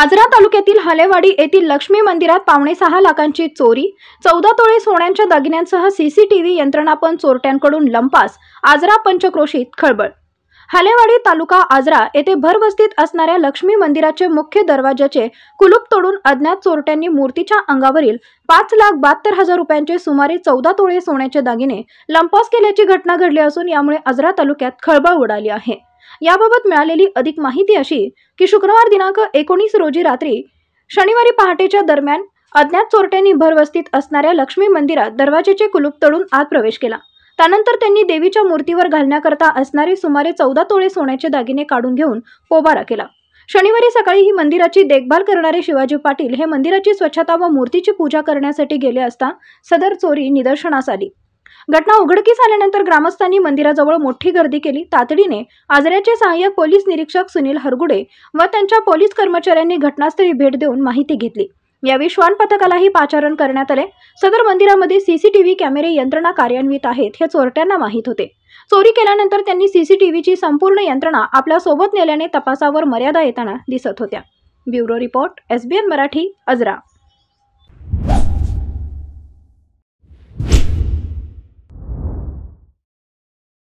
आजरा तालुक्यातील हालेवाडी येथील लक्ष्मी मंदिरात पावणे सहा लाखांची चोरी चौदा तोळे सोन्यांच्या दागिन्यांसह सीसीटीव्ही यंत्रणा पण चोरट्यांकडून लंपास आजरा पंचक्रोशीत खळबळ हालेवाडी तालुका आजरा येथे भरवस्तीत असणाऱ्या लक्ष्मी मंदिराचे मुख्य दरवाजाचे कुलूप तोडून अज्ञात चोरट्यांनी मूर्तीच्या अंगावरील पाच लाख बहात्तर हजार रुपयांचे सुमारे चौदा तोळे सोन्याचे दागिने लंपास केल्याची घटना घडली असून यामुळे आजरा तालुक्यात खळबळ उडाली आहे याबाबत मिळालेली अधिक माहिती अशी की शुक्रवार दिनांक एकोणीस रोजी रात्री शनिवारी पहाटेच्या दरम्यान अज्ञात चोरट्यांनी भरवस्तीत असणाऱ्या लक्ष्मी मंदिरात दरवाजेचे कुलूप तोडून आत प्रवेश केला त्यानंतर त्यांनी देवीच्या मूर्तीवर घालण्याकरता असणारे सुमारे चौदा तोळे सोन्याचे दागिने काढून घेऊन पोबारा केला शनिवारी सकाळी ही मंदिराची देखभाल करणारे शिवाजी पाटील हे मंदिराची स्वच्छता व मूर्तीची पूजा करण्यासाठी गेले असता सदर चोरी निदर्शनास आली घटना उघडकीस आल्यानंतर ग्रामस्थांनी मंदिराजवळ मोठी गर्दी केली तातडीने आजऱ्याचे सहाय्यक पोलीस निरीक्षक सुनील हरगुडे व त्यांच्या पोलीस कर्मचाऱ्यांनी घटनास्थळी भेट देऊन माहिती घेतली यावेळी श्वान पथकालाही पाचारण करण्यात आले सदर मंदिरामध्ये सीसीटीव्ही कॅमेरे यंत्रणा कार्यान्वित आहेत हे चोरट्यांना माहीत होते चोरी केल्यानंतर त्यांनी सीसीटीव्हीची संपूर्ण यंत्रणा आपल्या सोबत नेल्याने तपासावर मर्यादा येताना दिसत होत्या ब्युरो रिपोर्ट एसबीएन मराठी अजरा